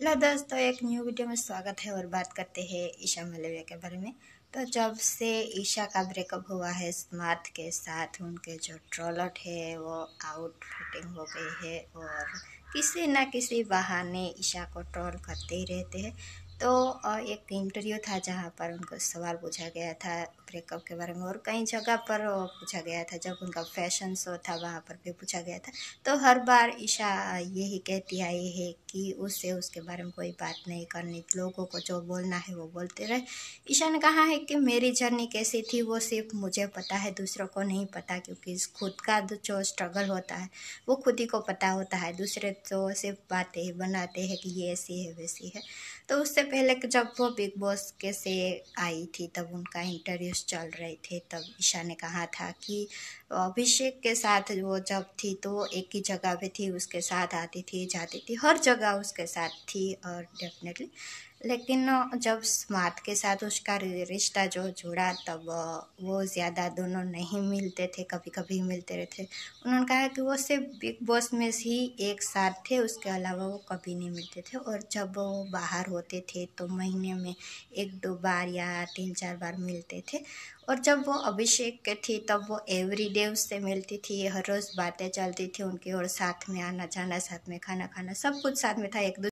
hello दोस्तों एक new video में स्वागत है और बात करते हैं ईशा मलेविया के बारे में तो जब से ईशा का ब्रेकअप हुआ है स्मार्ट के साथ उनके जो ट्रॉलट है वो आउट फिटिंग हो गई है और किसी ना किसी बहाने ईशा को ट्रोल करते ही रहते हैं तो एक इंटरव्यू था जहाँ पर उनको सवाल पूछा गया था ब्रेकअप के बारे में और कई जगह पर पूछा गया था जब उनका फैशन शो था वहाँ पर भी पूछा गया था तो हर बार ईशा यही कहती आई है कि उससे उसके बारे में कोई बात नहीं करनी लोगों को जो बोलना है वो बोलते रहे ईशा ने कहा है कि मेरी जर्नी कैसी थी वो सिर्फ मुझे पता है दूसरों को नहीं पता क्योंकि खुद का जो स्ट्रगल होता है वो खुद ही को पता होता है दूसरे तो सिर्फ बातें बनाते हैं कि ये ऐसी है वैसी है तो उससे पहले जब वो बिग बॉस के से आई थी तब उनका इंटरव्यूज चल रहे थे तब ईशा ने कहा था कि अभिषेक के साथ वो जब थी तो एक ही जगह पे थी उसके साथ आती थी जाती थी हर जगह उसके साथ थी और डेफिनेटली लेकिन जब मात के साथ उसका रिश्ता जो जुड़ा तब वो ज़्यादा दोनों नहीं मिलते थे कभी कभी मिलते रहते उन्होंने कहा कि वो सिर्फ बिग बॉस में ही एक साथ थे उसके अलावा वो कभी नहीं मिलते थे और जब वो बाहर होते थे तो महीने में एक दो बार या तीन चार बार मिलते थे और जब वो अभिषेक के थी तब वो एवरी डे उससे मिलती थी हर रोज़ बातें चलती थी उनकी और साथ में आना जाना साथ में खाना खाना सब कुछ साथ में था एक